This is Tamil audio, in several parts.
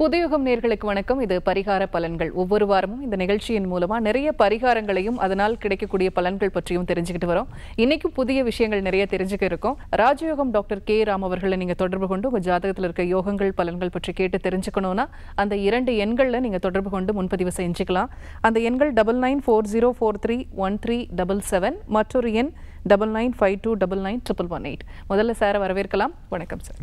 புதியுகம் நேர்களுக்கு வணக்கம் இது பரிகார பலன்கள் ஒவ்வொரு வாரமும் இந்த நிகழ்ச்சியின் மூலமா நிறைய பரிகாரங்களையும் அதனால் கிடைக்கக்கூடிய பலன்கள் பற்றியும் தெரிஞ்சுக்கிட்டு வரோம் இன்னைக்கும் புதிய விஷயங்கள் நிறைய தெரிஞ்சுக்க இருக்கும் ராஜயோகம் டாக்டர் கே ராம் அவர்களை நீங்க தொடர்பு கொண்டு உங்க ஜாதகத்தில் இருக்க யோகங்கள் பலன்கள் பற்றி கேட்டு தெரிஞ்சுக்கணும்னா அந்த இரண்டு எண்களில் நீங்க தொடர்பு கொண்டு முன்பதிவு செஞ்சுக்கலாம் அந்த எண்கள் double nine four zero four three one three double seven மற்றொரு எண் double nine five two double nine triple one eight முதல்ல சார வரவேற்கலாம் வணக்கம் சார்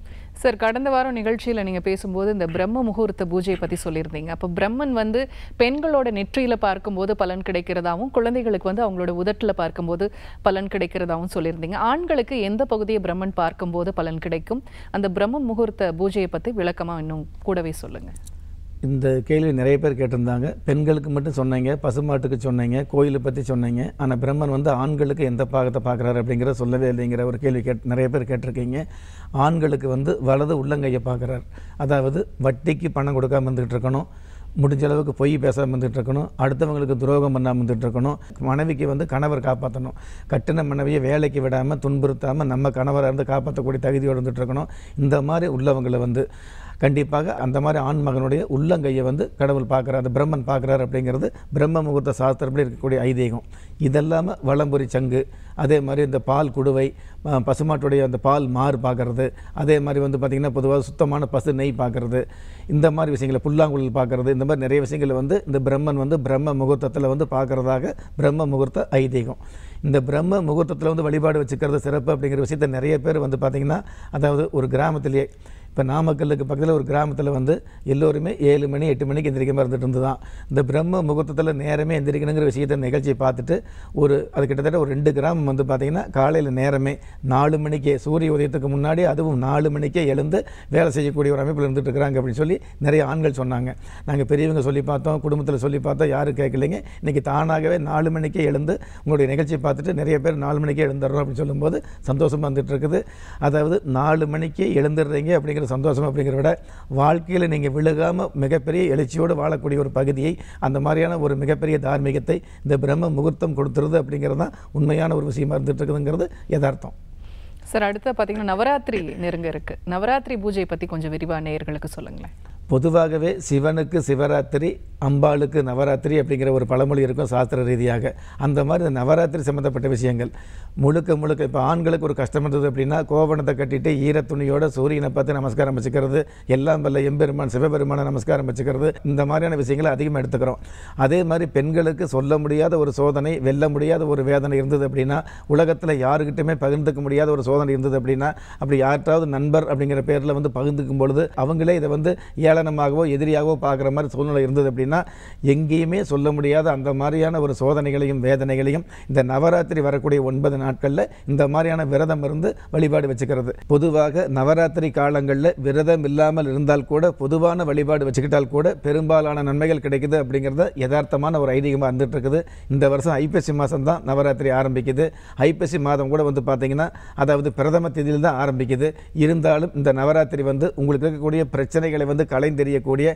சார் கடந்த வாரம் நிகழ்ச்சியில் நீங்கள் பேசும்போது இந்த பிரம்ம முகூர்த்த பூஜையை பற்றி சொல்லியிருந்தீங்க அப்போ பிரம்மன் வந்து பெண்களோட நெற்றியில் பார்க்கும்போது பலன் கிடைக்கிறதாவும் குழந்தைகளுக்கு வந்து அவங்களோட உதட்டில் பார்க்கும்போது பலன் கிடைக்கிறதாவும் சொல்லியிருந்தீங்க ஆண்களுக்கு எந்த பகுதியை பிரம்மன் பார்க்கும்போது பலன் கிடைக்கும் அந்த பிரம்ம முகூர்த்த பூஜையை பற்றி விளக்கமாக இன்னும் கூடவே சொல்லுங்கள் இந்த கேள்வி நிறைய பேர் கேட்டிருந்தாங்க பெண்களுக்கு மட்டும் சொன்னீங்க பசுமாட்டுக்கு சொன்னீங்க கோயிலை பற்றி சொன்னீங்க ஆனால் பிரம்மன் வந்து ஆண்களுக்கு எந்த பாகத்தை பார்க்குறாரு அப்படிங்கிற சொல்லவே இல்லைங்கிற ஒரு கேள்வி கேட் நிறைய பேர் கேட்டிருக்கீங்க ஆண்களுக்கு வந்து வலது உள்ளங்கையை பார்க்குறாரு அதாவது வட்டிக்கு பணம் கொடுக்காமல் இருந்துகிட்டு இருக்கணும் முடிஞ்ச அளவுக்கு பொய் பேசாமல் இருந்துகிட்டு இருக்கணும் அடுத்தவங்களுக்கு துரோகம் பண்ணாமல் இருந்துகிட்டு இருக்கணும் மனைவிக்கு வந்து கணவர் காப்பாற்றணும் கட்டின மனைவியை வேலைக்கு விடாமல் துன்புறுத்தாமல் நம்ம கணவராக இருந்து காப்பாற்றக்கூடிய தகுதியோடு இருந்துகிட்டு இருக்கணும் இந்த மாதிரி உள்ளவங்களை வந்து கண்டிப்பாக அந்த மாதிரி ஆண்மகனுடைய உள்ளங்கையை வந்து கடவுள் பார்க்குறாரு பிரம்மன் பார்க்குறாரு அப்படிங்கிறது பிரம்ம முகூர்த்த சாஸ்திரப்படி இருக்கக்கூடிய ஐதீகம் இதெல்லாமல் வளம்புரி சங்கு அதே மாதிரி இந்த பால் குடுவை பசுமாட்டுடைய அந்த பால் மாறு பார்க்குறது அதே மாதிரி வந்து பார்த்திங்கன்னா பொதுவாக சுத்தமான பசு நெய் பார்க்குறது இந்த மாதிரி விஷயங்களை புல்லாங்குழல் பார்க்குறது இந்த மாதிரி நிறைய விஷயங்களை வந்து இந்த பிரம்மன் வந்து பிரம்ம முகூர்த்தத்தில் வந்து பார்க்குறதாக பிரம்ம முகூர்த்த ஐதீகம் இந்த பிரம்ம முகூர்த்தத்தில் வந்து வழிபாடு வச்சுக்கிறது சிறப்பு அப்படிங்கிற விஷயத்த நிறைய பேர் வந்து பார்த்திங்கன்னா அதாவது ஒரு கிராமத்திலேயே இப்போ நாமக்கல்லுக்கு பக்கத்தில் ஒரு கிராமத்தில் வந்து எல்லோருமே ஏழு மணி எட்டு மணிக்கு எந்திரிக்காமல் இருந்துட்டு இருந்து தான் இந்த பிரம்ம முகூர்த்தத்தில் நேரமே எந்திரிக்கணுங்கிற விஷயத்த நிகழ்ச்சியை பார்த்துட்டு ஒரு அது கிட்டத்தட்ட ஒரு ரெண்டு கிராமம் வந்து பார்த்திங்கன்னா காலையில் நேரமே நாலு மணிக்கே சூரிய உதயத்துக்கு முன்னாடி அதுவும் நாலு மணிக்கே எழுந்து வேலை செய்யக்கூடிய ஒரு அமைப்பில் இருந்துட்டு இருக்கிறாங்க அப்படின்னு சொல்லி நிறைய ஆண்கள் சொன்னாங்க நாங்கள் பெரியவங்க சொல்லி பார்த்தோம் குடும்பத்தில் சொல்லி பார்த்தோம் யாரும் கேட்கலைங்க இன்றைக்கி தானாகவே நாலு மணிக்கே எழுந்து உங்களுடைய நிகழ்ச்சியை பார்த்துட்டு நிறைய பேர் நாலு மணிக்கே எழுந்துடுறோம் அப்படின்னு சொல்லும்போது சந்தோஷமாக வந்துட்டு இருக்குது அதாவது நாலு மணிக்கே எழுந்துடுறீங்க அப்படிங்கிற கிடைக்கிற சந்தோஷம் அப்படிங்கிற விட வாழ்க்கையில் நீங்கள் விழுகாமல் மிகப்பெரிய எழுச்சியோடு வாழக்கூடிய ஒரு பகுதியை அந்த மாதிரியான ஒரு மிகப்பெரிய தார்மீகத்தை இந்த பிரம்ம முகூர்த்தம் கொடுத்துருது அப்படிங்கிறது தான் உண்மையான ஒரு விஷயமா இருந்துட்டு இருக்குதுங்கிறது யதார்த்தம் சார் அடுத்த பார்த்தீங்கன்னா நவராத்திரி நெருங்க இருக்குது நவராத்திரி பூஜை பற்றி கொஞ்சம் விரிவாக நேயர்களுக்கு சொல்லுங்களேன் பொதுவாகவே சிவனுக்கு சிவராத்திரி அம்பாளுக்கு நவராத்திரி அப்படிங்கிற ஒரு பழமொழி இருக்கும் சாஸ்திர ரீதியாக அந்த மாதிரி இந்த நவராத்திரி சம்மந்தப்பட்ட விஷயங்கள் முழுக்க முழுக்க இப்போ ஆண்களுக்கு ஒரு கஷ்டம் இருந்தது அப்படின்னா கோவணத்தை கட்டிட்டு ஈரத்துணியோட சூரியனை பார்த்து நமஸ்காரம் வச்சுக்கிறது எல்லாம் வல்ல எம்பெருமான் சிவபெருமானை நமஸ்காரம் வச்சுக்கிறது இந்த மாதிரியான விஷயங்களை அதிகமாக எடுத்துக்கிறோம் அதே மாதிரி பெண்களுக்கு சொல்ல முடியாத ஒரு சோதனை வெல்ல முடியாத ஒரு வேதனை இருந்தது அப்படின்னா உலகத்தில் யாருக்கிட்டுமே பகிர்ந்துக்க முடியாத ஒரு சோதனை இருந்தது அப்படின்னா அப்படி யார்ட்டாவது நண்பர் அப்படிங்கிற பேரில் வந்து பகிர்ந்துக்கும் பொழுது அவங்களே இதை வந்து ஏளனமாகவோ எதிரியாகவோ பார்க்குற மாதிரி சூழ்நிலை இருந்தது அப்படின்னா எங்கேயுமே சொல்ல முடியாத அந்த மாதிரியான ஒரு சோதனைகளையும் வேதனைகளையும் இந்த நவராத்திரி வரக்கூடிய ஒன்பது நாட்களில் இந்த மாதிரியான விரதம் இருந்து வழிபாடு வச்சுக்கிறது பொதுவாக நவராத்திரி காலங்களில் விரதம் இல்லாமல் இருந்தால் கூட பொதுவான வழிபாடு வச்சுக்கிட்டால் கூட பெரும்பாலான நன்மைகள் கிடைக்குது அப்படிங்கிறத யதார்த்தமான ஒரு ஐதீகமாக இருந்துட்டு இருக்குது இந்த வருஷம் ஐப்பசி மாதம் தான் நவராத்திரி ஆரம்பிக்குது ஐப்பசி மாதம் கூட வந்து பார்த்தீங்கன்னா அதாவது பிரதம தேதியில் தான் ஆரம்பிக்குது இருந்தாலும் இந்த நவராத்திரி வந்து உங்களுக்கு இருக்கக்கூடிய பிரச்சனைகளை வந்து கல அலைந்தெறியக்கூடிய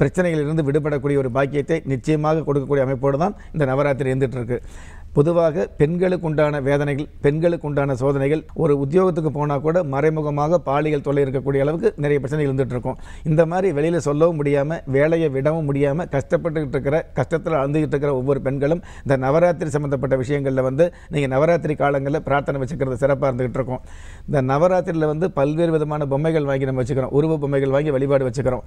பிரச்சனைகளிலிருந்து விடுபடக்கூடிய ஒரு பாக்கியத்தை நிச்சயமாக கொடுக்கக்கூடிய அமைப்போடு தான் இந்த நவராத்திரி இருந்துகிட்ருக்கு பொதுவாக பெண்களுக்கு உண்டான வேதனைகள் பெண்களுக்கு உண்டான சோதனைகள் ஒரு உத்தியோகத்துக்கு போனால் கூட மறைமுகமாக பாலியல் தொல்லை இருக்கக்கூடிய அளவுக்கு நிறைய பிரச்சனைகள் இருந்துகிட்டு இருக்கும் இந்த மாதிரி வெளியில் சொல்லவும் முடியாமல் வேலையை விடவும் முடியாமல் கஷ்டப்பட்டுக்கிட்டு இருக்கிற கஷ்டத்தில் அழுந்துகிட்டு இருக்கிற ஒவ்வொரு பெண்களும் இந்த நவராத்திரி சம்மந்தப்பட்ட விஷயங்களில் வந்து நீங்கள் நவராத்திரி காலங்களில் பிரார்த்தனை வச்சுக்கிறது சிறப்பாக இருந்துகிட்டு இருக்கோம் இந்த நவராத்திரியில் வந்து பல்வேறு விதமான பொம்மைகள் வாங்கி நம்ம வச்சுக்கிறோம் உருவ பொம்மைகள் வாங்கி வழிபாடு வச்சுக்கிறோம்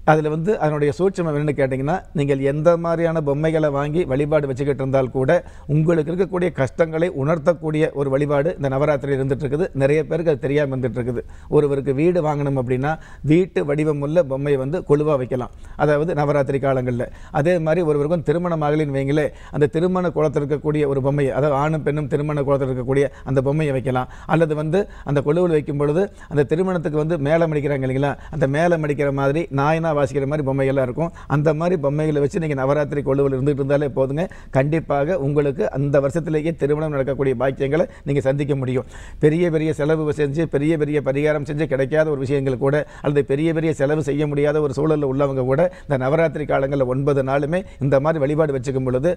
அதில் வந்து அதனுடைய சூட்சம் என்னென்னு கேட்டிங்கன்னா நீங்கள் எந்த மாதிரியான பொம்மைகளை வாங்கி வழிபாடு வச்சுக்கிட்டு இருந்தால் கூட உங்களுக்கு இருக்கக்கூடிய கஷ்டங்களை உணர்த்தக்கூடிய ஒரு வழிபாடு இந்த நவராத்திரி இருந்துகிட்ருக்குது நிறைய பேருக்கு அது தெரியாமல் இருந்துகிட்ருக்குது ஒருவருக்கு வீடு வாங்கணும் அப்படின்னா வீட்டு வடிவம் உள்ள பொம்மையை வந்து கொழுவாக வைக்கலாம் அதாவது நவராத்திரி காலங்களில் அதே மாதிரி ஒருவருக்கும் திருமண மகளின் வைங்களே அந்த திருமண குளத்தில் இருக்கக்கூடிய ஒரு பொம்மையை அதாவது ஆணும் பெண்ணும் திருமண குளத்தில் இருக்கக்கூடிய அந்த பொம்மையை வைக்கலாம் அல்லது வந்து அந்த கொழுவில் வைக்கும் பொழுது அந்த திருமணத்துக்கு வந்து மேலே அடிக்கிறாங்க இல்லைங்களா அந்த மேலே அடிக்கிற மாதிரி நாயனா கண்ணா வாசிக்கிற மாதிரி பொம்மைகள்லாம் இருக்கும் அந்த மாதிரி பொம்மைகளை வச்சு நீங்கள் நவராத்திரி கொள்ளுவில் இருந்துகிட்டு இருந்தாலே போதுங்க கண்டிப்பாக உங்களுக்கு அந்த வருஷத்திலேயே திருமணம் நடக்கக்கூடிய பாக்கியங்களை நீங்கள் சந்திக்க முடியும் பெரிய பெரிய செலவு செஞ்சு பெரிய பெரிய பரிகாரம் செஞ்சு கிடைக்காத ஒரு விஷயங்கள் கூட அல்லது பெரிய பெரிய செலவு செய்ய முடியாத ஒரு சூழலில் உள்ளவங்க கூட இந்த நவராத்திரி காலங்களில் ஒன்பது நாளுமே இந்த மாதிரி வழிபாடு வச்சுக்கும் பொழுது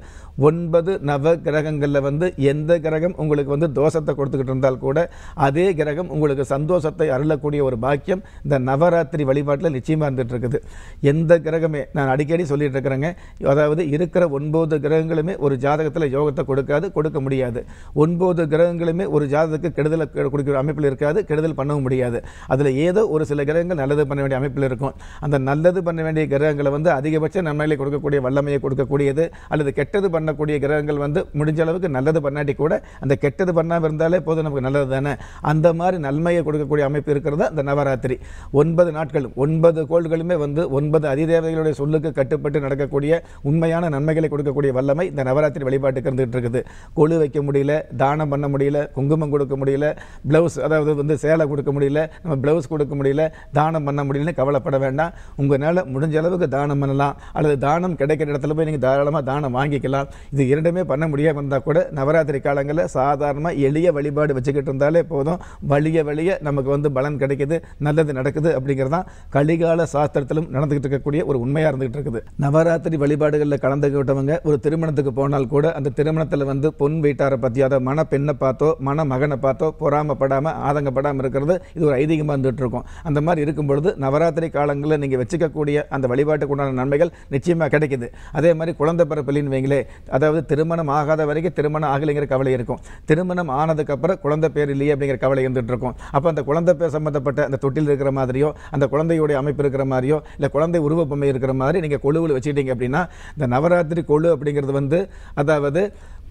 ஒன்பது நவ கிரகங்களில் வந்து எந்த கிரகம் உங்களுக்கு வந்து தோஷத்தை கொடுத்துக்கிட்டு இருந்தால் கூட அதே கிரகம் உங்களுக்கு சந்தோஷத்தை அருளக்கூடிய ஒரு பாக்கியம் இந்த நவராத்திரி வழிபாட்டில் நிச்சயமாக இருந்துகிட்டு இருக்குது எந்த கிரகமே நான் அடிக்கடி சொல்லிட்டு இருக்கிறேங்க அதாவது இருக்கிற ஒன்பது கிரகங்களுமே ஒரு ஜாதகத்தில் யோகத்தை கொடுக்காது கொடுக்க முடியாது ஒன்பது கிரகங்களுமே ஒரு ஜாதகத்துக்கு கெடுதலை கொடுக்கிற அமைப்பில் இருக்காது கெடுதல் பண்ணவும் முடியாது அதில் ஏதோ ஒரு சில கிரகங்கள் நல்லது பண்ண வேண்டிய அமைப்பில் இருக்கும் அந்த நல்லது பண்ண வேண்டிய கிரகங்களை வந்து அதிகபட்ச நன்மையிலே கொடுக்கக்கூடிய வல்லமையை கொடுக்கக்கூடியது அல்லது கெட்டது பண்ணக்கூடிய கிரகங்கள் வந்து முடிஞ்ச அளவுக்கு நல்லது பண்ணாட்டி கூட அந்த கெட்டது பண்ணாமல் இருந்தாலே போதும் நமக்கு நல்லது தானே அந்த மாதிரி நன்மையை கொடுக்கக்கூடிய அமைப்பு இருக்கிறது அந்த நவராத்திரி ஒன்பது நாட்களும் ஒன்பது கோள்களுமே வந்து வந்து ஒன்பது அதிதேவதைகளுடைய சொல்லுக்கு கட்டுப்பட்டு நடக்கக்கூடிய உண்மையான நன்மைகளை கொடுக்கக்கூடிய வல்லமை இந்த நவராத்திரி வழிபாட்டுக்கு இருந்துகிட்டு இருக்குது கொழு வைக்க முடியல தானம் பண்ண முடியல குங்குமம் கொடுக்க முடியல ப்ளவுஸ் அதாவது வந்து சேலை கொடுக்க முடியல நம்ம ப்ளவுஸ் கொடுக்க முடியல தானம் பண்ண முடியலன்னு கவலைப்பட வேண்டாம் உங்களால் முடிஞ்ச அளவுக்கு தானம் பண்ணலாம் அல்லது தானம் கிடைக்கிற இடத்துல போய் நீங்கள் தாராளமாக தானம் வாங்கிக்கலாம் இது இரண்டுமே பண்ண முடியாமல் இருந்தால் கூட நவராத்திரி காலங்களில் சாதாரணமாக எளிய வழிபாடு வச்சுக்கிட்டு இருந்தாலே போதும் வழிய வழிய நமக்கு வந்து பலன் கிடைக்கிது நல்லது நடக்குது அப்படிங்கிறதான் கலிகால சாஸ்திரத்திலும் இன்றும் நடந்துகிட்டு இருக்கக்கூடிய ஒரு உண்மையாக இருந்துகிட்டு இருக்குது நவராத்திரி வழிபாடுகளில் கலந்துக்கிட்டவங்க ஒரு திருமணத்துக்கு போனால் கூட அந்த திருமணத்தில் வந்து பொன் வீட்டாரை பற்றியோ அதை மன பெண்ணை பார்த்தோ மன மகனை பார்த்தோ பொறாமப்படாம ஆதங்கப்படாமல் இருக்கிறது இது ஒரு ஐதீகமாக இருந்துட்டு இருக்கும் அந்த மாதிரி இருக்கும் பொழுது நவராத்திரி காலங்களில் நீங்கள் வச்சுக்கக்கூடிய அந்த வழிபாட்டுக்கு உண்டான நன்மைகள் நிச்சயமாக கிடைக்குது அதே மாதிரி குழந்தை பிறப்பிலின் வைங்களே அதாவது திருமணம் ஆகாத வரைக்கும் திருமணம் ஆகலைங்கிற கவலை இருக்கும் திருமணம் ஆனதுக்கப்புறம் குழந்தை பேர் இல்லையே அப்படிங்கிற கவலை இருந்துட்டு இருக்கும் அப்போ அந்த குழந்தை பேர் சம்மந்தப்பட்ட அந்த தொட்டில் இருக்கிற மாதிரியோ அந்த குழந்தையுடைய அமைப்பு இருக்கிற மாதிரியோ இல்லை குழந்தை உருவ பொம்மை இருக்கிற மாதிரி நீங்கள் கொழுவில் வச்சுக்கிட்டீங்க அப்படின்னா இந்த நவராத்திரி கொழு அப்படிங்கிறது வந்து அதாவது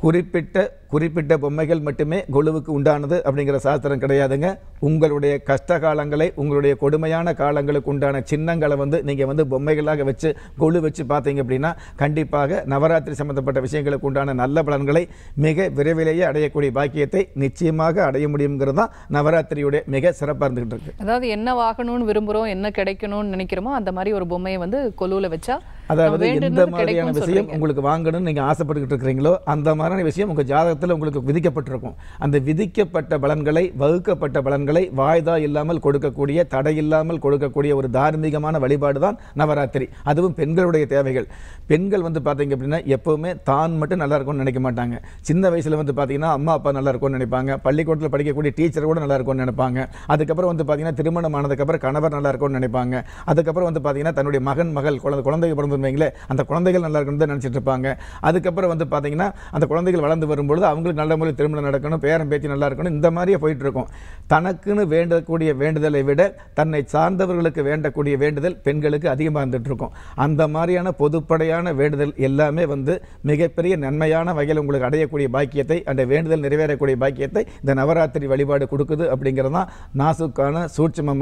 குறிப்பிட்ட குறிப்பிட்ட பொம்மைகள் மட்டுமே கொலுவுக்கு உண்டானது அப்படிங்கிற சாஸ்திரம் கிடையாதுங்க உங்களுடைய கஷ்ட காலங்களை உங்களுடைய கொடுமையான காலங்களுக்கு உண்டான சின்னங்களை வந்து நீங்கள் வந்து பொம்மைகளாக வச்சு கொலு வச்சு பார்த்தீங்க அப்படின்னா கண்டிப்பாக நவராத்திரி சம்மந்தப்பட்ட விஷயங்களுக்கு உண்டான நல்ல பலன்களை மிக விரைவிலேயே அடையக்கூடிய பாக்கியத்தை நிச்சயமாக அடைய முடியுங்கிறது தான் நவராத்திரியுடைய மிக சிறப்பாக இருந்துகிட்டு இருக்கு அதாவது என்ன வாகணும்னு விரும்புகிறோம் என்ன கிடைக்கணும்னு நினைக்கிறோமோ அந்த மாதிரி ஒரு பொம்மையை வந்து கொலுவில் வச்சா அதாவது எந்த மாதிரியான விஷயம் உங்களுக்கு வாங்கணும்னு நீங்கள் ஆசைப்பட்டுக்கிட்டு இருக்கிறீங்களோ அந்த மாதிரியான விஷயம் உங்கள் ஜாதகத்தில் உங்களுக்கு விதிக்கப்பட்டிருக்கும் அந்த விதிக்கப்பட்ட பலன்களை வகுக்கப்பட்ட பலன்களை வாய்தா இல்லாமல் கொடுக்கக்கூடிய தடை இல்லாமல் கொடுக்கக்கூடிய ஒரு தார்மீகமான வழிபாடு தான் நவராத்திரி அதுவும் பெண்களுடைய தேவைகள் பெண்கள் வந்து பார்த்தீங்க அப்படின்னா எப்போவுமே தான் மட்டும் நல்லா இருக்கும்னு நினைக்க மாட்டாங்க சின்ன வயசில் வந்து பார்த்தீங்கன்னா அம்மா அப்பா நல்லா இருக்கும்னு நினைப்பாங்க பள்ளிக்கூடத்தில் படிக்கக்கூடிய டீச்சர் கூட நல்லா இருக்கும்னு நினைப்பாங்க அதுக்கப்புறம் வந்து பார்த்தீங்கன்னா திருமணம் ஆனதுக்கப்புறம் கணவர் நல்லா இருக்கும்னு நினைப்பாங்க அதுக்கப்புறம் வந்து பார்த்தீங்கன்னா தன்னுடைய மகன் மகள் குழந்தை குழந்தை இருந்தோம்னு வைங்களேன் அந்த குழந்தைகள் நல்லா இருக்கணும்னு தான் நினச்சிட்டு இருப்பாங்க அதுக்கப்புறம் வந்து பார்த்தீங்கன்னா அந்த குழந்தைகள் வளர்ந்து வரும்பொழுது அவங்களுக்கு நல்ல முறையில் திருமணம் நடக்கணும் பேரம் பேச்சு நல்லா இருக்கணும் இந்த மாதிரியே போயிட்டுருக்கும் தனக்குன்னு வேண்டக்கூடிய வேண்டுதலை விட தன்னை சார்ந்தவர்களுக்கு வேண்டக்கூடிய வேண்டுதல் பெண்களுக்கு அதிகமாக இருந்துகிட்ருக்கும் அந்த மாதிரியான பொதுப்படையான வேண்டுதல் எல்லாமே வந்து மிகப்பெரிய நன்மையான வகையில் உங்களுக்கு அடையக்கூடிய பாக்கியத்தை அந்த வேண்டுதல் நிறைவேறக்கூடிய பாக்கியத்தை இந்த நவராத்திரி வழிபாடு கொடுக்குது அப்படிங்கிறது தான் நாசுக்கான சூட்சமமான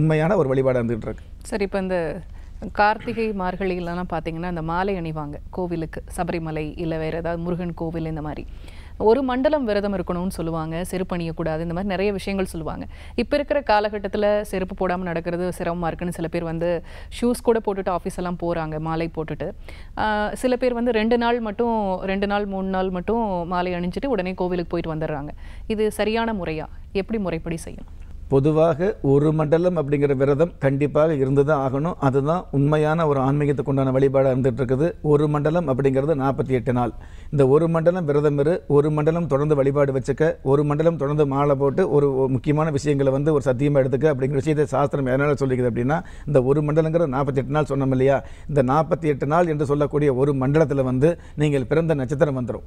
உண்மையான ஒரு வழிபாடு இருந்துகிட்டு இருக்கு சரி இப்போ இந்த கார்த்திகை மார்கழியிலலாம் பார்த்தீங்கன்னா அந்த மாலை அணிவாங்க கோவிலுக்கு சபரிமலை இல்லை வேறு ஏதாவது முருகன் கோவில் இந்த மாதிரி ஒரு மண்டலம் விரதம் இருக்கணும்னு சொல்லுவாங்க செருப்பு அணியக்கூடாது இந்த மாதிரி நிறைய விஷயங்கள் சொல்லுவாங்க இப்போ இருக்கிற காலகட்டத்தில் செருப்பு போடாமல் நடக்கிறது சிரமமாக இருக்குன்னு சில பேர் வந்து ஷூஸ் கூட போட்டுட்டு ஆஃபீஸ் எல்லாம் போகிறாங்க மாலை போட்டுட்டு சில பேர் வந்து ரெண்டு நாள் மட்டும் ரெண்டு நாள் மூணு நாள் மட்டும் மாலை அணிஞ்சிட்டு உடனே கோவிலுக்கு போயிட்டு வந்துடுறாங்க இது சரியான முறையாக எப்படி முறைப்படி செய்யணும் பொதுவாக ஒரு மண்டலம் அப்படிங்கிற விரதம் கண்டிப்பாக இருந்து தான் ஆகணும் அதுதான் உண்மையான ஒரு ஆன்மீகத்துக்கு உண்டான வழிபாடாக இருந்துட்டு இருக்குது ஒரு மண்டலம் அப்படிங்கிறது நாற்பத்தி எட்டு நாள் இந்த ஒரு மண்டலம் விரதம் இரு ஒரு மண்டலம் தொடர்ந்து வழிபாடு வச்சுக்க ஒரு மண்டலம் தொடர்ந்து மாலை போட்டு ஒரு முக்கியமான விஷயங்களை வந்து ஒரு சத்தியமாக எடுத்துக்க அப்படிங்கிற விஷயத்தை சாஸ்திரம் எதனால் சொல்லிக்குது அப்படின்னா இந்த ஒரு மண்டலங்கிற நாற்பத்தி எட்டு நாள் சொன்னோம் இல்லையா இந்த நாற்பத்தி எட்டு நாள் என்று சொல்லக்கூடிய ஒரு மண்டலத்தில் வந்து நீங்கள் பிறந்த நட்சத்திரம் வந்துடும்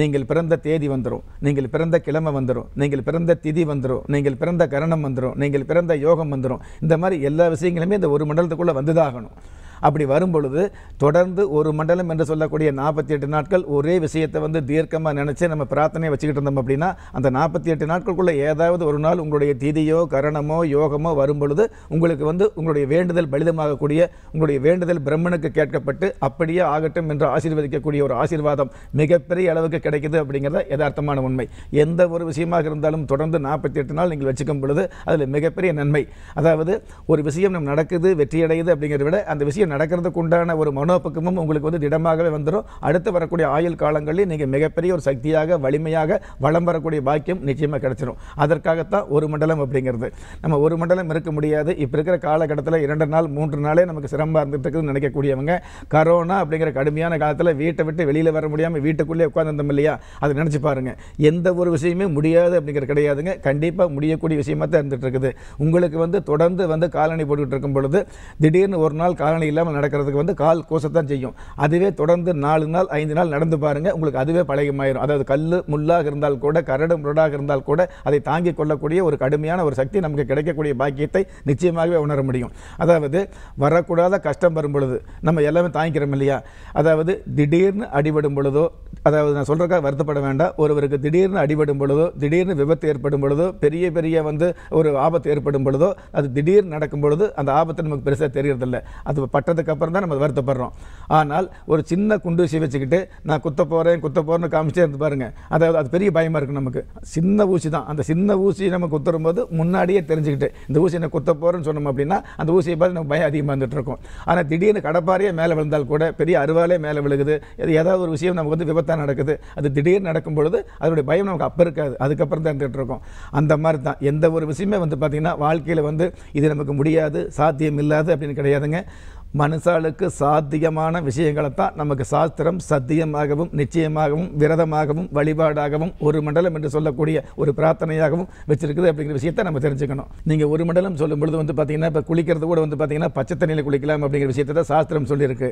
நீங்கள் பிறந்த தேதி வந்துடும் நீங்கள் பிறந்த கிழமை வந்துடும் நீங்கள் பிறந்த திதி வந்துடும் நீங்கள் பிறந்த கரணம் வந்துடும் நீங்கள் பிறந்த யோகம் வந்துடும் இந்த மாதிரி எல்லா விஷயங்களுமே இந்த ஒரு மண்டலத்துக்குள்ளே வந்துதாகணும் அப்படி வரும் பொழுது தொடர்ந்து ஒரு மண்டலம் என்று சொல்லக்கூடிய நாற்பத்தி எட்டு நாட்கள் ஒரே விஷயத்தை வந்து தீர்க்கமாக நினச்சி நம்ம பிரார்த்தனை வச்சுக்கிட்டு இருந்தோம் அப்படின்னா அந்த நாற்பத்தி எட்டு நாட்களுக்குள்ளே ஏதாவது ஒரு நாள் உங்களுடைய திதியோ கரணமோ யோகமோ வரும் பொழுது உங்களுக்கு வந்து உங்களுடைய வேண்டுதல் பலிதமாகக்கூடிய உங்களுடைய வேண்டுதல் பிரம்மனுக்கு கேட்கப்பட்டு அப்படியே ஆகட்டும் என்று ஆசீர்வதிக்கக்கூடிய ஒரு ஆசீர்வாதம் மிகப்பெரிய அளவுக்கு கிடைக்குது அப்படிங்கிறத யதார்த்தமான உண்மை எந்த ஒரு விஷயமாக இருந்தாலும் தொடர்ந்து நாற்பத்தி எட்டு நாள் நீங்கள் வச்சுக்கும் பொழுது அதில் மிகப்பெரிய நன்மை அதாவது ஒரு விஷயம் நம்ம நடக்குது வெற்றியடையுது அப்படிங்கிறத விட அந்த விஷயம் நடக்கிறதுக்கு உண்டான ஒரு மனோபக்கமும் உங்களுக்கு வந்து திடமாகவே வந்துடும் அடுத்து வரக்கூடிய ஆயுள் காலங்களில் நீங்கள் மிகப்பெரிய ஒரு சக்தியாக வலிமையாக வளம் வரக்கூடிய பாக்கியம் நிச்சயமாக கிடச்சிடும் அதற்காகத்தான் ஒரு மண்டலம் அப்படிங்கிறது நம்ம ஒரு மண்டலம் இருக்க முடியாது இப்போ இருக்கிற காலகட்டத்தில் இரண்டு நாள் மூன்று நாளே நமக்கு சிரமமாக இருந்துட்டு இருக்குதுன்னு நினைக்கக்கூடியவங்க கரோனா அப்படிங்கிற கடுமையான காலத்தில் வீட்டை விட்டு வெளியில் வர முடியாமல் வீட்டுக்குள்ளே உட்காந்துருந்தோம் இல்லையா அதை நினச்சி பாருங்கள் எந்த ஒரு விஷயமே முடியாது அப்படிங்கிற கிடையாதுங்க கண்டிப்பாக முடியக்கூடிய விஷயமாக தான் இருந்துகிட்டு இருக்குது உங்களுக்கு வந்து தொடர்ந்து வந்து காலணி போட்டுக்கிட்டு இருக்கும் பொழுது திடீர்னு ஒரு நாள் காலனி இல்லாமல் இல்லாமல் நடக்கிறதுக்கு வந்து கால் கோசத்தான் செய்யும் அதுவே தொடர்ந்து நாலு நாள் ஐந்து நாள் நடந்து பாருங்கள் உங்களுக்கு அதுவே பழகமாயிரும் அதாவது கல் முள்ளாக இருந்தால் கூட கரடு முரடாக இருந்தால் கூட அதை தாங்கிக் கொள்ளக்கூடிய ஒரு கடுமையான ஒரு சக்தி நமக்கு கிடைக்கக்கூடிய பாக்கியத்தை நிச்சயமாகவே உணர முடியும் அதாவது வரக்கூடாத கஷ்டம் வரும் பொழுது நம்ம எல்லாமே தாங்கிக்கிறோம் இல்லையா அதாவது திடீர்னு அடிபடும் பொழுதோ அதாவது நான் சொல்கிறக்காக வருத்தப்பட வேண்டாம் ஒருவருக்கு திடீர்னு அடிபடும் பொழுதோ திடீர்னு விபத்து ஏற்படும் பொழுதோ பெரிய பெரிய வந்து ஒரு ஆபத்து ஏற்படும் பொழுதோ அது திடீர்னு நடக்கும் பொழுது அந்த ஆபத்து நமக்கு பெருசாக தெரியறதில்லை அது பட்ட பட்டதுக்கு அப்புறம் தான் நம்ம வருத்தப்படுறோம் ஆனால் ஒரு சின்ன குண்டு ஊசி வச்சுக்கிட்டு நான் குத்த போகிறேன் குத்த போகிறேன்னு காமிச்சே இருந்து பாருங்கள் அதாவது அது பெரிய பயமாக இருக்குது நமக்கு சின்ன ஊசி தான் அந்த சின்ன ஊசி நம்ம குத்துறும் போது முன்னாடியே தெரிஞ்சுக்கிட்டு இந்த ஊசி என்ன குத்த போகிறேன்னு சொன்னோம் அப்படின்னா அந்த ஊசியை பார்த்து நம்ம பயம் அதிகமாக இருந்துட்டு இருக்கும் ஆனால் திடீர்னு கடப்பாரியே மேலே விழுந்தால் கூட பெரிய அருவாலே மேலே விழுகுது ஏதாவது ஒரு விஷயம் நமக்கு வந்து விபத்தாக நடக்குது அது திடீர்னு நடக்கும் பொழுது அதனுடைய பயம் நமக்கு அப்போ இருக்காது அதுக்கப்புறம் தான் இருந்துகிட்டு இருக்கோம் அந்த மாதிரி தான் எந்த ஒரு விஷயமே வந்து பார்த்திங்கன்னா வாழ்க்கையில் வந்து இது நமக்கு முடியாது சாத்தியம் இல்லாது அப்படின்னு கிடையாதுங்க மனுஷாளுக்கு சாத்தியமான விஷயங்களை தான் நமக்கு சாஸ்திரம் சத்தியமாகவும் நிச்சயமாகவும் விரதமாகவும் வழிபாடாகவும் ஒரு மண்டலம் என்று சொல்லக்கூடிய ஒரு பிரார்த்தனையாகவும் வச்சிருக்குது அப்படிங்கிற விஷயத்தை நம்ம தெரிஞ்சுக்கணும் நீங்கள் ஒரு மண்டலம் சொல்லும் பொழுது வந்து பார்த்தீங்கன்னா இப்போ குளிக்கிறது கூட வந்து பார்த்தீங்கன்னா பச்சை தண்ணியில் குளிக்கலாம் அப்படிங்கிற விஷயத்தை தான் சாஸ்திரம் சொல்லியிருக்கு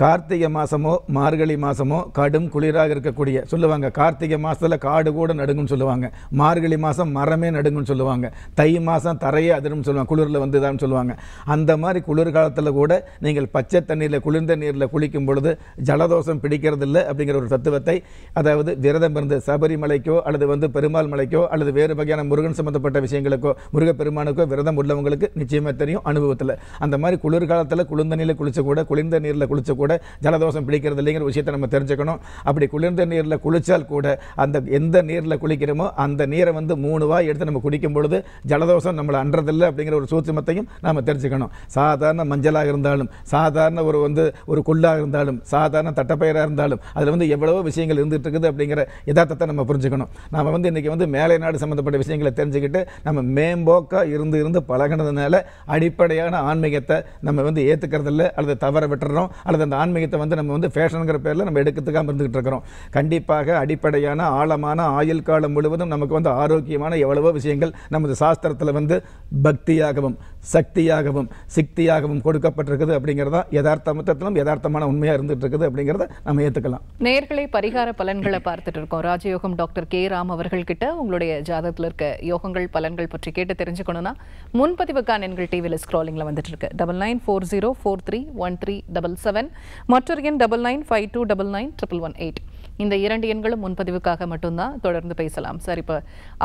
கார்த்திகை மாதமோ மார்கழி மாதமோ கடும் குளிராக இருக்கக்கூடிய சொல்லுவாங்க கார்த்திகை மாதத்தில் காடு கூட நடுங்கும்னு சொல்லுவாங்க மார்கழி மாதம் மரமே நடுங்கும்னு சொல்லுவாங்க தை மாதம் தரையே அதிரும்னு சொல்லுவாங்க குளிரில் வந்துதான்னு சொல்லுவாங்க அந்த மாதிரி குளிர்காலத்தில் கூட நீங்கள் பச்சை தண்ணீரில் குளிர்ந்த நீரில் குளிக்கும் பொழுது ஜலதோஷம் பிடிக்கிறது இல்லை அப்படிங்கிற ஒரு தத்துவத்தை அதாவது விரதம் இருந்து சபரிமலைக்கோ அல்லது வந்து பெருமாள் மலைக்கோ அல்லது வேறு வகையான முருகன் சம்மந்தப்பட்ட விஷயங்களுக்கோ முருகப்பெருமானுக்கோ விரதம் உள்ளவங்களுக்கு நிச்சயமாக தெரியும் அனுபவத்தில் அந்த மாதிரி குளிர்காலத்தில் குளிர்ந்த நீரில் குளிச்ச கூட குளிர்ந்த நீரில் குளிச்ச கூட ஜலதோஷம் பிடிக்கிறது இல்லைங்கிற விஷயத்தை நம்ம தெரிஞ்சுக்கணும் அப்படி குளிர்ந்த நீரில் குளித்தால் கூட அந்த எந்த நீரில் குளிக்கிறோமோ அந்த நீரை வந்து மூணு வாய் எடுத்து நம்ம குடிக்கும் பொழுது ஜலதோஷம் நம்மளை அன்றதில்லை அப்படிங்கிற ஒரு சூட்சமத்தையும் நாம் தெரிஞ்சுக்கணும் சாதாரண மஞ்சளாக இருந்தாலும் சாதாரண ஒரு வந்து ஒரு கொள்ளாக இருந்தாலும் சாதாரண தட்டப்பயிராக இருந்தாலும் அதில் வந்து எவ்வளவோ விஷயங்கள் இருந்துகிட்டு இருக்குது அப்படிங்கிற யதார்த்தத்தை நம்ம புரிஞ்சுக்கணும் நாம் வந்து இன்றைக்கி வந்து மேலை நாடு சம்மந்தப்பட்ட விஷயங்களை தெரிஞ்சுக்கிட்டு நம்ம மேம்போக்காக இருந்து இருந்து பழகினதுனால அடிப்படையான ஆன்மீகத்தை நம்ம வந்து ஏற்றுக்கிறதில்ல அல்லது தவற விட்டுறோம் அல்லது அந்த ஆன்மீகத்தை வந்து நம்ம வந்து ஃபேஷனுங்கிற பேரில் நம்ம எடுக்கிறதுக்காக இருந்துகிட்டு இருக்கிறோம் கண்டிப்பாக அடிப்படையான ஆழமான ஆயுள் காலம் முழுவதும் நமக்கு வந்து ஆரோக்கியமான எவ்வளவோ விஷயங்கள் நமது சாஸ்திரத்தில் வந்து பக்தியாகவும் சக்தியாகவும் சக்தியாகவும் கொடுக்கப்பட்டிருக்குது அப்படிங்கிறதா யதார்த்த மொத்தத்திலும் யதார்த்தமான உண்மையாக இருந்துட்டு இருக்குது அப்படிங்கிறத நம்ம ஏற்றுக்கலாம் நேர்களை பரிகார பலன்களை பார்த்துட்டு இருக்கோம் ராஜயோகம் டாக்டர் கே ராம் அவர்கள்கிட்ட உங்களுடைய ஜாதகத்தில் இருக்க யோகங்கள் பலன்கள் பற்றி கேட்டு தெரிஞ்சுக்கணுன்னா முன்பதிவுக்கான எண்கள் டிவியில் ஸ்க்ராலிங்கில் வந்துட்டு இருக்கு double nine four zero four three one three double seven மற்றொரு எண் double nine five two double nine triple one eight இந்த இரண்டு எண்களும் முன்பதிவுக்காக மட்டும்தான் தொடர்ந்து பேசலாம் சார் இப்போ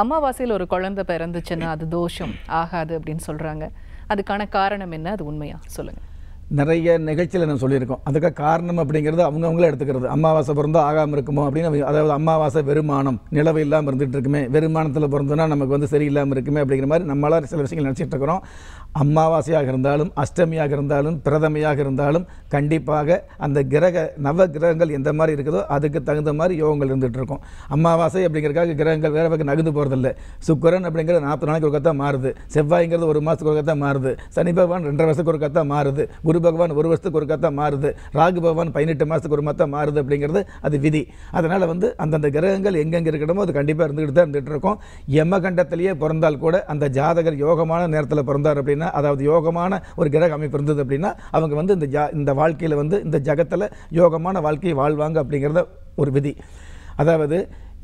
அமாவாசையில் ஒரு குழந்தை பிறந்துச்சுன்னா அது தோஷம் ஆகாது அப்படின்னு சொல்கிறாங்க அதுக்கான காரணம் என்ன அது உண்மையா சொல்லுங்கள் நிறைய நிகழ்ச்சியில் நான் சொல்லியிருக்கோம் அதுக்கு காரணம் அப்படிங்கிறது அவங்கவுங்களே எடுத்துக்கிறது அமாவாசை பிறந்தோம் ஆகாமல் இருக்குமோ அப்படின்னு அதாவது அமாவாசை வெறுமானம் நிலவு இல்லாமல் இருந்துகிட்டு இருக்குமே வெறுமானத்தில் பிறந்தோன்னா நமக்கு வந்து சரியில்லாமல் இருக்குமே அப்படிங்கிற மாதிரி நம்மளால் சில விஷயங்கள் நினச்சிட்டு இருக்கிறோம் அமாவாசையாக இருந்தாலும் அஷ்டமியாக இருந்தாலும் பிரதமையாக இருந்தாலும் கண்டிப்பாக அந்த கிரக நவ கிரகங்கள் எந்த மாதிரி இருக்குதோ அதுக்கு தகுந்த மாதிரி யோகங்கள் இருந்துகிட்டு இருக்கும் அமாவாசை அப்படிங்கிறக்காக கிரகங்கள் வேறு வகை நகர்ந்து போகிறதில்ல சுக்கரன் அப்படிங்கிறது நாற்பது நாளைக்கு ஒருக்கத்தான் மாறுது செவ்வாய்ங்கிறது ஒரு மாதத்துக்கு ஒருக்கத்தான் மாறுது சனி பகவான் ரெண்டரை வருஷத்துக்கு ஒருக்கத்தான் மாறுது குரு பகவான் ஒரு வருஷத்துக்கு ஒரு கத்தான் மாறுது ராகு பகவான் பதினெட்டு மாதத்துக்கு ஒரு மாதம் மாறுது அப்படிங்கிறது அது விதி அதனால் வந்து அந்தந்த கிரகங்கள் எங்கெங்கே இருக்கணுமோ அது கண்டிப்பாக இருந்துக்கிட்டு தான் இருந்துகிட்டு இருக்கும் யமகண்டத்திலேயே பிறந்தால் கூட அந்த ஜாதகர் யோகமான நேரத்தில் பிறந்தார் அப்படின்னா அதாவது யோகமான ஒரு கிரக அமைப்பு இருந்தது அப்படின்னா அவங்க வந்து இந்த ஜா இந்த வாழ்க்கையில் வந்து இந்த ஜகத்தில் யோகமான வாழ்க்கையை வாழ்வாங்க அப்படிங்கிறத ஒரு விதி அதாவது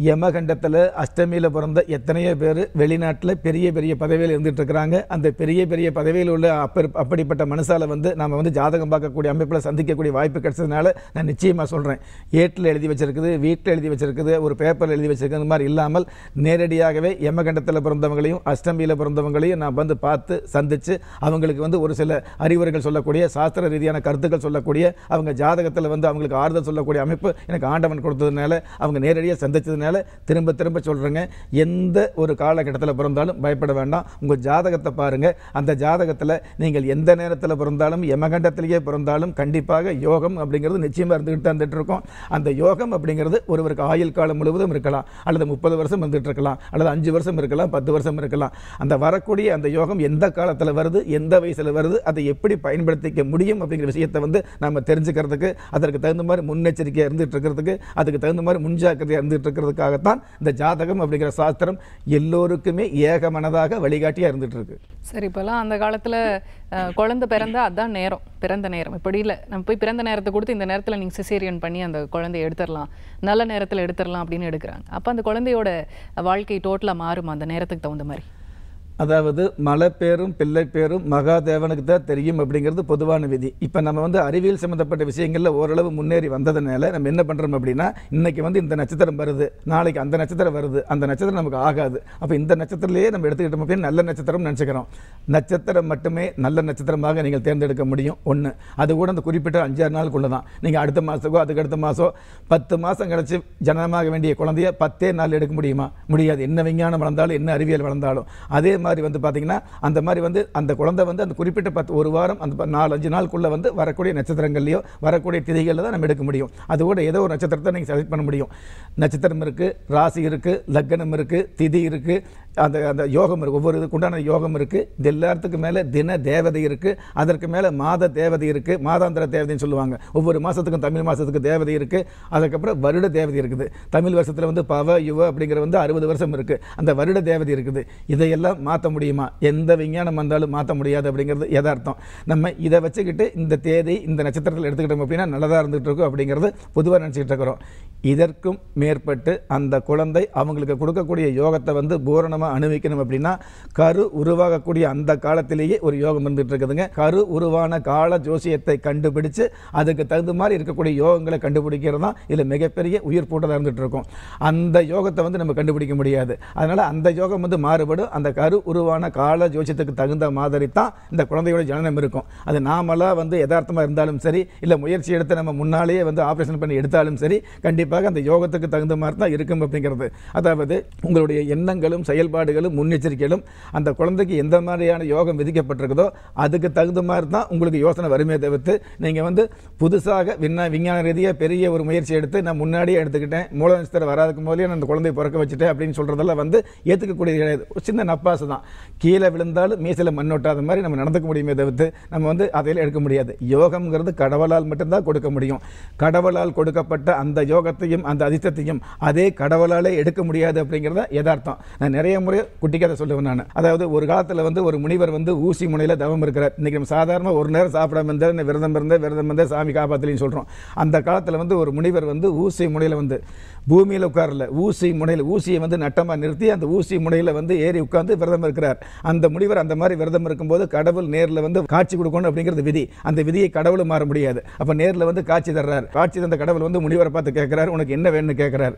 யமகண்டத்தில் அஷ்டமியில் பிறந்த எத்தனையோ பேர் வெளிநாட்டில் பெரிய பெரிய பதவியில் இருந்துகிட்டு இருக்கிறாங்க அந்த பெரிய பெரிய பதவியில் உள்ள அப்ப அப்படிப்பட்ட மனசால் வந்து நம்ம வந்து ஜாதகம் பார்க்கக்கூடிய அமைப்பில் சந்திக்கக்கூடிய வாய்ப்பு கிடைச்சதுனால நான் நிச்சயமாக சொல்கிறேன் ஏட்டில் எழுதி வச்சிருக்குது வீட்டில் எழுதி வச்சிருக்குது ஒரு பேப்பரில் எழுதி வச்சிருக்கிறது மாதிரி இல்லாமல் நேரடியாகவே யமகண்டத்தில் பிறந்தவங்களையும் அஷ்டமியில் பிறந்தவங்களையும் நான் வந்து பார்த்து சந்தித்து அவங்களுக்கு வந்து ஒரு சில அறிவுரைகள் சொல்லக்கூடிய சாஸ்திர ரீதியான கருத்துக்கள் சொல்லக்கூடிய அவங்க ஜாதகத்தில் வந்து அவங்களுக்கு ஆறுதல் சொல்லக்கூடிய அமைப்பு எனக்கு ஆண்டவன் கொடுத்ததுனால அவங்க நேரடியாக சந்தித்ததுனால அதனால் திரும்ப திரும்ப சொல்கிறேங்க எந்த ஒரு காலகட்டத்தில் பிறந்தாலும் பயப்பட வேண்டாம் உங்கள் ஜாதகத்தை பாருங்கள் அந்த ஜாதகத்தில் நீங்கள் எந்த நேரத்தில் பிறந்தாலும் யமகண்டத்திலேயே பிறந்தாலும் கண்டிப்பாக யோகம் அப்படிங்கிறது நிச்சயமாக இருந்துக்கிட்டு வந்துட்டு இருக்கோம் அந்த யோகம் அப்படிங்கிறது ஒருவருக்கு ஆயுள் காலம் முழுவதும் இருக்கலாம் அல்லது முப்பது வருஷம் வந்துட்டு இருக்கலாம் அல்லது அஞ்சு வருஷம் இருக்கலாம் பத்து வருஷம் இருக்கலாம் அந்த வரக்கூடிய அந்த யோகம் எந்த காலத்தில் வருது எந்த வயசில் வருது அதை எப்படி பயன்படுத்திக்க முடியும் அப்படிங்கிற விஷயத்தை வந்து நம்ம தெரிஞ்சுக்கிறதுக்கு அதற்கு தகுந்த மாதிரி முன்னெச்சரிக்கையாக இருந்துகிட்டு இருக்கிறதுக்கு அதுக்கு தகுந்த மாதிரி முன்ஜாக்கிரதையாக இருந்துகிட்டு இருக்கிறதுக்கு என்பதற்காகத்தான் இந்த ஜாதகம் அப்படிங்கிற சாஸ்திரம் எல்லோருக்குமே ஏக மனதாக வழிகாட்டியாக இருந்துட்டு இருக்கு சரி இப்போலாம் அந்த காலத்தில் குழந்தை பிறந்த அதான் நேரம் பிறந்த நேரம் இப்படி இல்லை நம்ம போய் பிறந்த நேரத்தை கொடுத்து இந்த நேரத்தில் நீங்கள் சிசேரியன் பண்ணி அந்த குழந்தைய எடுத்துடலாம் நல்ல நேரத்தில் எடுத்துடலாம் அப்படின்னு எடுக்கிறாங்க அப்போ அந்த குழந்தையோட வாழ்க்கை டோட்டலாக மாறுமா அந்த நேரத்துக்கு தகுந்த மாதிரி அதாவது மலை பேரும் பிள்ளை பேரும் மகாதேவனுக்கு தான் தெரியும் அப்படிங்கிறது பொதுவான விதி இப்போ நம்ம வந்து அறிவியல் சம்மந்தப்பட்ட விஷயங்களில் ஓரளவு முன்னேறி வந்ததுனால நம்ம என்ன பண்ணுறோம் அப்படின்னா இன்றைக்கி வந்து இந்த நட்சத்திரம் வருது நாளைக்கு அந்த நட்சத்திரம் வருது அந்த நட்சத்திரம் நமக்கு ஆகாது அப்போ இந்த நட்சத்திரத்திலேயே நம்ம எடுத்துக்கிட்டோம் அப்படின்னு நல்ல நட்சத்திரம் நினச்சிக்கிறோம் நட்சத்திரம் மட்டுமே நல்ல நட்சத்திரமாக நீங்கள் தேர்ந்தெடுக்க முடியும் ஒன்று அது கூட அந்த குறிப்பிட்ட அஞ்சாறு நாளுக்குள்ளே தான் நீங்கள் அடுத்த மாதத்துக்கோ அதுக்கு அடுத்த மாதம் பத்து மாதம் கிடச்சி ஜனனமாக வேண்டிய குழந்தைய பத்தே நாள் எடுக்க முடியுமா முடியாது என்ன விஞ்ஞானம் வளர்ந்தாலும் என்ன அறிவியல் வளர்ந்தாலும் அதே மாதிரி மாதிரி வந்து பார்த்திங்கன்னா அந்த மாதிரி வந்து அந்த குழந்தை வந்து அந்த குறிப்பிட்ட பத்து ஒரு வாரம் அந்த நாலு அஞ்சு நாளுக்குள்ளே வந்து வரக்கூடிய நட்சத்திரங்கள்லையோ வரக்கூடிய திதிகளில் தான் நம்ம எடுக்க முடியும் கூட ஏதோ ஒரு நட்சத்திரத்தை நீங்கள் செலக்ட் பண்ண முடியும் நட்சத்திரம் இருக்குது ராசி இருக்குது லக்னம் இருக்குது திதி இருக்குது அந்த அந்த யோகம் இருக்குது ஒவ்வொரு இதுக்குண்டான யோகம் இருக்குது இது எல்லாத்துக்கும் மேலே தின தேவதை இருக்குது அதற்கு மேலே மாத தேவதை இருக்குது மாதாந்திர தேவதைன்னு சொல்லுவாங்க ஒவ்வொரு மாதத்துக்கும் தமிழ் மாதத்துக்கு தேவதை இருக்குது அதுக்கப்புறம் வருட தேவதை இருக்குது தமிழ் வருஷத்தில் வந்து பவ யுவ அப்படிங்கிற வந்து அறுபது வருஷம் இருக்குது அந்த வருட தேவதை இருக்குது இதையெல்லாம் மாற்ற மாற்ற முடியுமா எந்த விஞ்ஞானம் வந்தாலும் மாற்ற முடியாது அப்படிங்கிறது எதார்த்தம் நம்ம இதை வச்சுக்கிட்டு இந்த தேதி இந்த நட்சத்திரத்தில் எடுத்துக்கிட்டோம் அப்படின்னா நல்லதாக இருந்துகிட்டு இருக்கும் அப்படிங்கிறது பொதுவாக நினச்சிக்கிட்டு இருக்கிறோம் இதற்கும் மேற்பட்டு அந்த குழந்தை அவங்களுக்கு கொடுக்கக்கூடிய யோகத்தை வந்து பூரணமாக அனுபவிக்கணும் அப்படின்னா கரு உருவாகக்கூடிய அந்த காலத்திலேயே ஒரு யோகம் இருந்துகிட்டு இருக்குதுங்க கரு உருவான கால ஜோசியத்தை கண்டுபிடிச்சு அதுக்கு தகுந்த மாதிரி இருக்கக்கூடிய யோகங்களை கண்டுபிடிக்கிறது தான் இதில் மிகப்பெரிய உயிர் போட்டதாக இருந்துகிட்டு இருக்கும் அந்த யோகத்தை வந்து நம்ம கண்டுபிடிக்க முடியாது அதனால் அந்த யோகம் வந்து மாறுபடும் அந்த கரு உருவான கால ஜோசியத்துக்கு தகுந்த மாதிரி தான் இந்த குழந்தையோட ஜனனம் இருக்கும் அது நாமலாம் வந்து யதார்த்தமாக இருந்தாலும் சரி இல்லை முயற்சி எடுத்து நம்ம முன்னாலேயே வந்து ஆப்ரேஷன் பண்ணி எடுத்தாலும் சரி கண்டிப்பாக அந்த யோகத்துக்கு தகுந்த மாதிரி தான் இருக்கும் அப்படிங்கிறது அதாவது உங்களுடைய எண்ணங்களும் செயல்பாடுகளும் முன்னெச்சரிக்கைகளும் அந்த குழந்தைக்கு எந்த மாதிரியான யோகம் விதிக்கப்பட்டிருக்குதோ அதுக்கு தகுந்த மாதிரி தான் உங்களுக்கு யோசனை வருமே தவிர்த்து நீங்கள் வந்து புதுசாக விண்ணா விஞ்ஞான ரீதியாக பெரிய ஒரு முயற்சி எடுத்து நான் முன்னாடியே எடுத்துக்கிட்டேன் மூல நட்சத்திரம் வராதுக்கு போதே நான் அந்த குழந்தைய பிறக்க வச்சுட்டேன் அப்படின்னு சொல்கிறதெல்லாம் வந்து ஏற்றுக்கக்கூடிய கிடையாது சின்ன நப்பாசு தான் கீழே விழுந்தாலும் மீசையில் மண்ணொட்டாத மாதிரி நம்ம நடந்துக்க முடியுமே தவிர்த்து நம்ம வந்து அதையில் எடுக்க முடியாது யோகம்ங்கிறது கடவுளால் மட்டும்தான் கொடுக்க முடியும் கடவுளால் கொடுக்கப்பட்ட அந்த யோகத்தையும் அந்த அதிர்ஷ்டத்தையும் அதே கடவுளாலே எடுக்க முடியாது அப்படிங்கிறத யதார்த்தம் நான் நிறைய முறை குட்டிக்கு அதை சொல்லுவேன் நான் அதாவது ஒரு காலத்தில் வந்து ஒரு முனிவர் வந்து ஊசி முனையில் தவம் இருக்கிறார் இன்றைக்கி நம்ம சாதாரணமாக ஒரு நேரம் சாப்பிடாம இருந்தால் விரதம் இருந்தால் விரதம் இருந்தால் சாமி காப்பாத்தலின்னு சொல்கிறோம் அந்த காலத்தில் வந்து ஒரு முனிவர் வந்து ஊசி முனையில் வந்து பூமியில் உட்காரல ஊசி முனையில் ஊசியை வந்து நட்டமாக நிறுத்தி அந்த ஊசி முனையில் வந்து ஏறி உட்காந்து விரதம் இருக்கிறார் அந்த முனிவர் அந்த மாதிரி விரதம் இருக்கும்போது கடவுள் நேரில் வந்து காட்சி கொடுக்கணும் அப்படிங்கிறது விதி அந்த விதியை கடவுள் மாற முடியாது அப்போ நேரில் வந்து காட்சி தர்றார் காட்சி தந்த கடவுள் வந்து முனிவரை பார்த்து கேட்குறாரு உனக்கு என்ன வேணும்னு கேட்குறாரு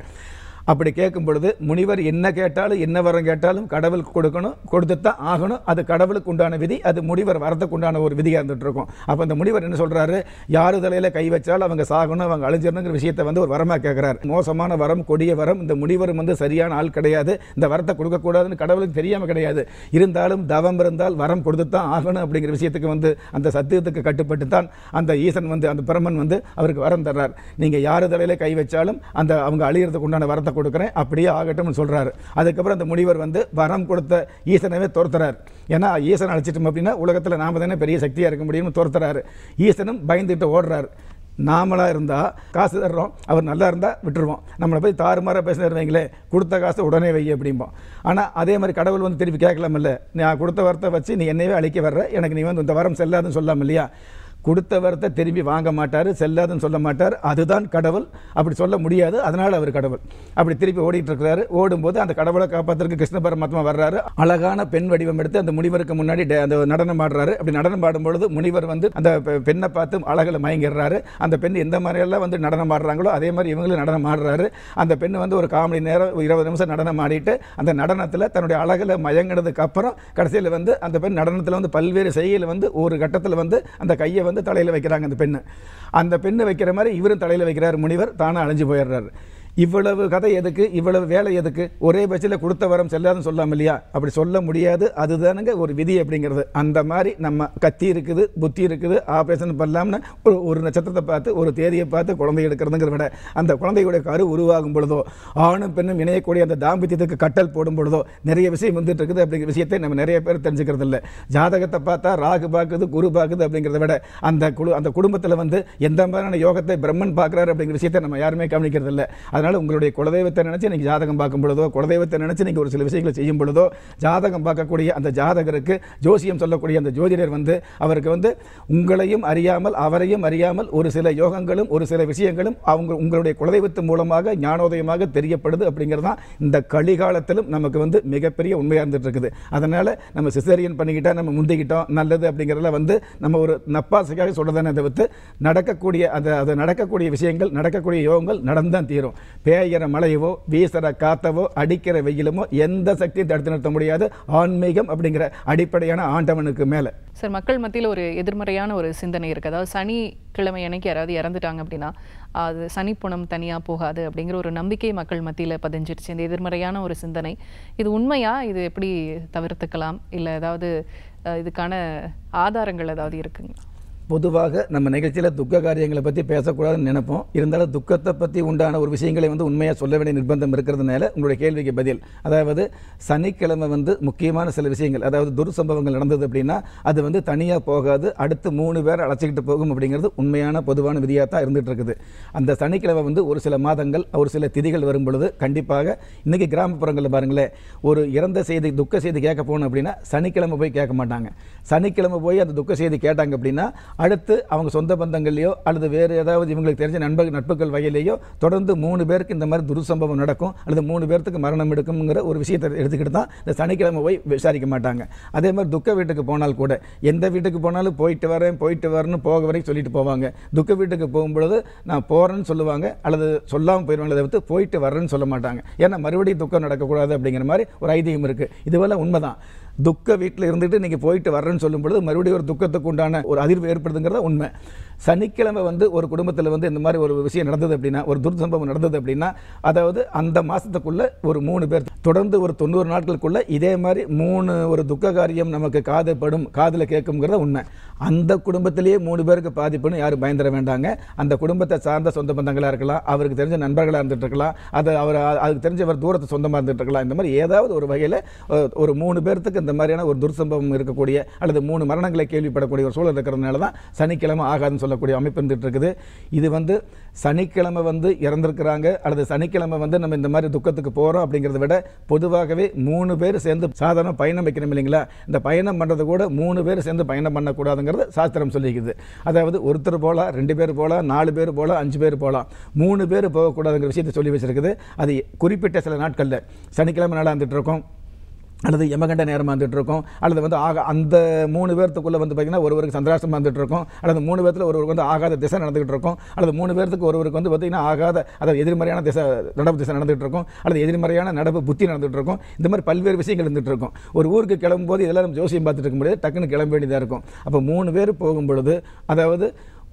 அப்படி கேட்கும் பொழுது முனிவர் என்ன கேட்டாலும் என்ன வரம் கேட்டாலும் கடவுளுக்கு கொடுக்கணும் கொடுத்து தான் ஆகணும் அது கடவுளுக்கு உண்டான விதி அது முனிவர் வரத்துக்கு உண்டான ஒரு விதியாக இருந்துகிட்டு இருக்கும் அப்போ அந்த முனிவர் என்ன சொல்கிறாரு யார் தலையில் கை வச்சாலும் அவங்க சாகணும் அவங்க அழிஞ்சிடணுங்கிற விஷயத்தை வந்து ஒரு வரமாக கேட்குறாரு மோசமான வரம் கொடிய வரம் இந்த முனிவரும் வந்து சரியான ஆள் கிடையாது இந்த வரத்தை கொடுக்கக்கூடாதுன்னு கடவுளுக்கு தெரியாமல் கிடையாது இருந்தாலும் தவம் இருந்தால் வரம் கொடுத்து தான் ஆகணும் அப்படிங்கிற விஷயத்துக்கு வந்து அந்த சத்தியத்துக்கு கட்டுப்பட்டு தான் அந்த ஈசன் வந்து அந்த பிரமன் வந்து அவருக்கு வரம் தர்றார் நீங்கள் யார் தலையில் கை வச்சாலும் அந்த அவங்க அழிகிறதுக்கு உண்டான வரத்தை வரத்தை கொடுக்குறேன் அப்படியே ஆகட்டும்னு சொல்கிறாரு அதுக்கப்புறம் அந்த முனிவர் வந்து வரம் கொடுத்த ஈசனவே துரத்துறாரு ஏன்னா ஈசன் அழைச்சிட்டோம் அப்படின்னா உலகத்தில் நாம தானே பெரிய சக்தியாக இருக்க முடியும்னு துரத்துறாரு ஈசனும் பயந்துட்டு ஓடுறாரு நாமளாக இருந்தால் காசு தர்றோம் அவர் நல்லா இருந்தால் விட்டுருவோம் நம்மளை போய் தாறுமாறாக பேசினார் வைங்களே கொடுத்த காசை உடனே வை அப்படிம்போம் ஆனால் அதே மாதிரி கடவுள் வந்து திருப்பி கேட்கலாமில்ல நான் கொடுத்த வரத்தை வச்சு நீ என்னையே அழிக்க வர்ற எனக்கு நீ வந்து இந்த வரம் செல்லாதுன்னு சொல்லாமல் இல்லையா கொடுத்த வரத்தை திரும்பி வாங்க மாட்டார் செல்லாதுன்னு சொல்ல மாட்டார் அதுதான் கடவுள் அப்படி சொல்ல முடியாது அதனால் அவர் கடவுள் அப்படி திருப்பி ஓடிட்டு இருக்கிறாரு ஓடும்போது அந்த கடவுளை காப்பாற்றுறதுக்கு கிருஷ்ண பரமாத்மா வர்றாரு அழகான பெண் வடிவம் எடுத்து அந்த முனிவருக்கு முன்னாடி அந்த நடனம் ஆடுறாரு அப்படி நடனம் பாடும்பொழுது முனிவர் வந்து அந்த பெண்ணை பார்த்து அழகில் மயங்கிடுறாரு அந்த பெண் எந்த மாதிரியெல்லாம் வந்து நடனம் ஆடுறாங்களோ அதே மாதிரி இவங்களும் நடனம் ஆடுறாரு அந்த பெண் வந்து ஒரு காமெடி நேரம் இருபது நிமிஷம் நடனம் ஆடிட்டு அந்த நடனத்தில் தன்னுடைய அழகில் மயங்கினதுக்கு அப்புறம் கடைசியில் வந்து அந்த பெண் நடனத்தில் வந்து பல்வேறு செய்கையில் வந்து ஒரு கட்டத்தில் வந்து அந்த கையை வந்து தலையில் வைக்கிறாங்க அந்த பெண்ணு அந்த பெண்ணு வைக்கிற மாதிரி இவரும் தலையில் வைக்கிறார் முனிவர் தானே அழிஞ்சு போயிடுறாரு இவ்வளவு கதை எதுக்கு இவ்வளவு வேலை எதுக்கு ஒரே பட்சத்தில் கொடுத்த வரம் செல்லாதுன்னு சொல்லாமல் இல்லையா அப்படி சொல்ல முடியாது அதுதானுங்க ஒரு விதி அப்படிங்கிறது அந்த மாதிரி நம்ம கத்தி இருக்குது புத்தி இருக்குது ஆப்ரேஷன் பண்ணலாம்னு ஒரு ஒரு நட்சத்திரத்தை பார்த்து ஒரு தேதியை பார்த்து குழந்தை எடுக்கிறதுங்கிற விட அந்த குழந்தையுடைய கரு உருவாகும் பொழுதோ ஆணும் பெண்ணும் இணையக்கூடிய அந்த தாம்பத்தியத்துக்கு கட்டல் போடும் பொழுதோ நிறைய விஷயம் வந்துட்டு இருக்குது அப்படிங்கிற விஷயத்தை நம்ம நிறைய பேர் தெரிஞ்சுக்கிறது இல்லை ஜாதகத்தை பார்த்தா ராகு பார்க்குது குரு பார்க்குது அப்படிங்கிறத விட அந்த குழு அந்த குடும்பத்தில் வந்து எந்த மாதிரியான யோகத்தை பிரம்மன் பார்க்குறாரு அப்படிங்கிற விஷயத்தை நம்ம யாருமே கவனிக்கிறது இல்லை அதனால் உங்களுடைய குலதெய்வத்தை நினச்சி நீங்கள் ஜாதகம் பார்க்கும் பொழுதோ குலதெய்வத்தை நினச்சி நீங்கள் ஒரு சில விஷயங்களை செய்யும் பொழுதோ ஜாதகம் பார்க்கக்கூடிய அந்த ஜாதகருக்கு ஜோசியம் சொல்லக்கூடிய அந்த ஜோதிடர் வந்து அவருக்கு வந்து உங்களையும் அறியாமல் அவரையும் அறியாமல் ஒரு சில யோகங்களும் ஒரு சில விஷயங்களும் அவங்க உங்களுடைய குலதெய்வத்தின் மூலமாக ஞானோதயமாக தெரியப்படுது அப்படிங்கிறது தான் இந்த கலிகாலத்திலும் நமக்கு வந்து மிகப்பெரிய உண்மையாக இருந்துட்டு இருக்குது அதனால் நம்ம சிசேரியன் பண்ணிக்கிட்டால் நம்ம முந்திக்கிட்டோம் நல்லது அப்படிங்கிறதுல வந்து நம்ம ஒரு நப்பாசைக்காக சொல்கிறதானே தவிர்த்து நடக்கக்கூடிய அந்த அது நடக்கக்கூடிய விஷயங்கள் நடக்கக்கூடிய யோகங்கள் நடந்தான் தீரும் பேயிற மழையவோ வீசுகிற காத்தவோ அடிக்கிற வெயிலுமோ எந்த சக்தியும் தடுத்து நிறுத்த முடியாது ஆன்மீகம் அப்படிங்கிற அடிப்படையான ஆண்டவனுக்கு மேலே சார் மக்கள் மத்தியில் ஒரு எதிர்மறையான ஒரு சிந்தனை இருக்குது அதாவது சனிக்கிழமை அன்னைக்கு யாராவது இறந்துட்டாங்க அப்படின்னா அது சனிப்புணம் தனியாக போகாது அப்படிங்கிற ஒரு நம்பிக்கை மக்கள் மத்தியில் பதிஞ்சிருச்சு இந்த எதிர்மறையான ஒரு சிந்தனை இது உண்மையா இது எப்படி தவிர்த்துக்கலாம் இல்லை ஏதாவது இதுக்கான ஆதாரங்கள் ஏதாவது இருக்குங்களா பொதுவாக நம்ம நிகழ்ச்சியில் துக்க காரியங்களை பற்றி பேசக்கூடாதுன்னு நினைப்போம் இருந்தாலும் துக்கத்தை பற்றி உண்டான ஒரு விஷயங்களை வந்து உண்மையாக சொல்ல வேண்டிய நிர்பந்தம் இருக்கிறதுனால உங்களுடைய கேள்விக்கு பதில் அதாவது சனிக்கிழமை வந்து முக்கியமான சில விஷயங்கள் அதாவது துர்சம்பவங்கள் நடந்தது அப்படின்னா அது வந்து தனியாக போகாது அடுத்து மூணு பேர் அழைச்சிக்கிட்டு போகும் அப்படிங்கிறது உண்மையான பொதுவான விதியாக தான் இருந்துகிட்டு இருக்குது அந்த சனிக்கிழமை வந்து ஒரு சில மாதங்கள் ஒரு சில திதிகள் வரும் பொழுது கண்டிப்பாக இன்றைக்கி கிராமப்புறங்களில் பாருங்களேன் ஒரு இறந்த செய்தி துக்க செய்தி கேட்க போகணும் அப்படின்னா சனிக்கிழமை போய் கேட்க மாட்டாங்க சனிக்கிழமை போய் அந்த துக்க செய்தி கேட்டாங்க அப்படின்னா அடுத்து அவங்க சொந்த பந்தங்கள்லையோ அல்லது வேறு ஏதாவது இவங்களுக்கு தெரிஞ்ச நண்பர் நட்புகள் வகையிலேயோ தொடர்ந்து மூணு பேருக்கு இந்த மாதிரி துருசம்பவம் நடக்கும் அல்லது மூணு பேர்த்துக்கு மரணம் எடுக்கும்ங்கிற ஒரு விஷயத்தை எடுத்துக்கிட்டு தான் இந்த சனிக்கிழமை போய் விசாரிக்க மாட்டாங்க அதே மாதிரி துக்க வீட்டுக்கு போனால் கூட எந்த வீட்டுக்கு போனாலும் போயிட்டு வரேன் போயிட்டு வரேன்னு போக வரைக்கும் சொல்லிட்டு போவாங்க துக்க வீட்டுக்கு போகும்பொழுது நான் போகிறேன்னு சொல்லுவாங்க அல்லது சொல்லாமல் போயிடுவாங்க தவிர்த்து போயிட்டு வரேன்னு சொல்ல மாட்டாங்க ஏன்னா மறுபடியும் துக்கம் நடக்கக்கூடாது அப்படிங்கிற மாதிரி ஒரு ஐதீகம் இருக்குது இதுவெல்லாம் உண்மைதான் துக்க வீட்டில் இருந்துட்டு நீங்கள் போயிட்டு வர்றேன்னு சொல்லும் பொழுது மறுபடியும் ஒரு துக்கத்துக்கு உண்டான ஒரு அதிர்வு ஏற்படுதுங்கிறத உண்மை சனிக்கிழமை வந்து ஒரு குடும்பத்தில் வந்து இந்த மாதிரி ஒரு விஷயம் நடந்தது அப்படின்னா ஒரு துர்சம்பவம் சம்பவம் நடந்தது அப்படின்னா அதாவது அந்த மாதத்துக்குள்ளே ஒரு மூணு பேர் தொடர்ந்து ஒரு தொண்ணூறு நாட்களுக்குள்ளே இதே மாதிரி மூணு ஒரு துக்க காரியம் நமக்கு படும் காதில் கேட்கும்ங்கிறத உண்மை அந்த குடும்பத்திலேயே மூணு பேருக்கு பாதிப்புன்னு யாரும் பயந்துட வேண்டாங்க அந்த குடும்பத்தை சார்ந்த சொந்த பந்தங்களாக இருக்கலாம் அவருக்கு தெரிஞ்ச நண்பர்களாக இருந்துட்டு இருக்கலாம் அது அவர் அதுக்கு தெரிஞ்ச அவர் தூரத்தை சொந்தமாக இருந்துட்டு இருக்கலாம் இந்த மாதிரி ஏதாவது ஒரு வகையில் ஒரு மூணு பேர்த்துக்கு இந்த மாதிரியான ஒரு துர்சம்பவம் இருக்கக்கூடிய அல்லது மூணு மரணங்களை கேள்விப்படக்கூடிய ஒரு சூழல் இருக்கிறதுனால தான் சனிக்கிழமை ஆகாதுன்னு சொல்ல சொல்லக்கூடிய அமைப்பு இருந்துகிட்டு இருக்குது இது வந்து சனிக்கிழமை வந்து இறந்துருக்கிறாங்க அல்லது சனிக்கிழமை வந்து நம்ம இந்த மாதிரி துக்கத்துக்கு போகிறோம் அப்படிங்கிறத விட பொதுவாகவே மூணு பேர் சேர்ந்து சாதாரண பயணம் வைக்கணும் இல்லைங்களா இந்த பயணம் பண்ணுறது கூட மூணு பேர் சேர்ந்து பயணம் பண்ணக்கூடாதுங்கிறது சாஸ்திரம் சொல்லிக்குது அதாவது ஒருத்தர் போகலாம் ரெண்டு பேர் போகலாம் நாலு பேர் போகலாம் அஞ்சு பேர் போகலாம் மூணு பேர் போகக்கூடாதுங்கிற விஷயத்தை சொல்லி வச்சுருக்குது அது குறிப்பிட்ட சில நாட்களில் சனிக்கிழமை நாளாக வந்துட்டு இருக்கோம் அல்லது யமகண்ட நேரம் வந்துட்டு இருக்கும் அல்லது வந்து ஆக அந்த மூணு பேர்த்துக்குள்ளே வந்து பார்த்திங்கன்னா ஒருவருக்கு சந்திராஷ்டம் வந்துட்டு இருக்கும் அல்லது மூணு பேர்த்தில் ஒருவருக்கு வந்து ஆகாத திசை நடந்துகிட்டு இருக்கும் அல்லது மூணு பேர்த்துக்கு ஒருவருக்கு வந்து பார்த்திங்கன்னா ஆகாத அதாவது எதிர்மறையான திசை நடப்பு திசை நடந்துகிட்டு இருக்கும் அல்லது எதிர்மறையான நடப்பு புத்தி நடந்துகிட்டு இருக்கும் இந்த மாதிரி பல்வேறு விஷயங்கள் இருந்துகிட்டு இருக்கும் ஒரு ஊருக்கு கிளம்பும்போது இதெல்லாம் நம்ம ஜோசியம் பார்த்துட்டு இருக்கும்போது டக்குன்னு கிளம்ப வேண்டியதாக இருக்கும் அப்போ மூணு பேர் போகும்பொழுது அதாவது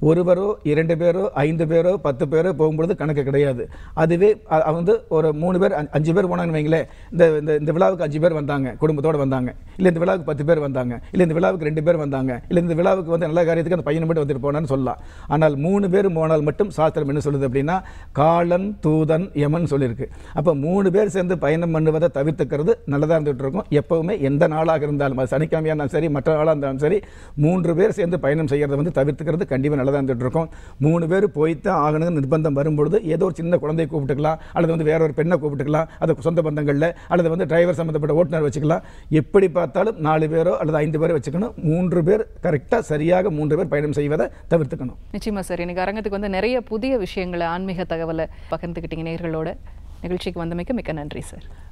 ஒருவரோ இரண்டு பேரோ ஐந்து பேரோ பத்து பேரோ போகும்பொழுது கணக்கு கிடையாது அதுவே வந்து ஒரு மூணு பேர் அஞ்சு பேர் போனாங்கன்னு வைங்களேன் இந்த இந்த விழாவுக்கு அஞ்சு பேர் வந்தாங்க குடும்பத்தோடு வந்தாங்க இல்லை இந்த விழாவுக்கு பத்து பேர் வந்தாங்க இல்லை இந்த விழாவுக்கு ரெண்டு பேர் வந்தாங்க இல்லை இந்த விழாவுக்கு வந்து நல்ல காரியத்துக்கு அந்த பையனை மட்டும் வந்துட்டு போனான்னு சொல்லலாம் ஆனால் மூணு பேர் போனால் மட்டும் சாஸ்திரம் என்ன சொல்லுது அப்படின்னா காலன் தூதன் யமன் சொல்லியிருக்கு அப்போ மூணு பேர் சேர்ந்து பயணம் பண்ணுவதை தவிர்த்துக்கிறது நல்லதாக இருந்துகிட்டு இருக்கும் எப்போவுமே எந்த நாளாக இருந்தாலும் அது சனிக்கிழமையாக இருந்தாலும் சரி மற்ற நாளாக இருந்தாலும் சரி மூன்று பேர் சேர்ந்து பயணம் செய்கிறத வந்து தவிர்த்துக்கிறது கண்டிப்பாக நல்லது இருக்கும் தான் மூணு பேர் போய்த்தான் ஆகணுங்கிற நிர்பந்தம் வரும்பொழுது ஏதோ ஒரு சின்ன குழந்தைய கூப்பிட்டுக்கலாம் அல்லது வந்து வேற ஒரு பெண்ணை கூப்பிட்டுக்கலாம் அது சொந்த பந்தங்களில் அல்லது வந்து டிரைவர் சம்மந்தப்பட்ட ஓட்டுநர் வச்சுக்கலாம் எப்படி பார்த்தாலும் நாலு பேரோ அல்லது ஐந்து பேரோ வச்சுக்கணும் மூன்று பேர் கரெக்டாக சரியாக மூன்று பேர் பயணம் செய்வதை தவிர்த்துக்கணும் நிச்சயமாக சார் எனக்கு அரங்கத்துக்கு வந்து நிறைய புதிய விஷயங்களை ஆன்மீக தகவலை பகிர்ந்துக்கிட்டீங்க நேர்களோட நிகழ்ச்சிக்கு வந்தமைக்கு மிக்க நன்றி சார்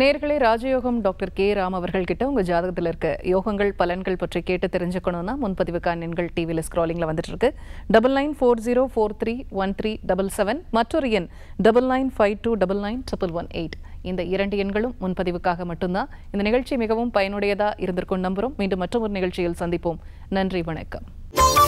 நேர்களை ராஜயோகம் டாக்டர் கே ராம் அவர்கள் கிட்ட உங்க ஜாதகத்தில் இருக்க யோகங்கள் பலன்கள் பற்றி கேட்டு தெரிஞ்சுக்கணும்னா முன்பதிவுக்கான எண்கள் டிவியில் ஸ்க்ராலிங்கில் வந்துட்டு இருக்கு double nine four zero four three one three double seven மற்றொரு எண் double nine five two double nine triple one eight இந்த இரண்டு எண்களும் முன்பதிவுக்காக மட்டும்தான் இந்த நிகழ்ச்சி மிகவும் பயனுடையதாக இருந்திருக்கும் நம்புகிறோம் மீண்டும் மற்றொரு நிகழ்ச்சியில் சந்திப்போம் நன்றி வணக்கம்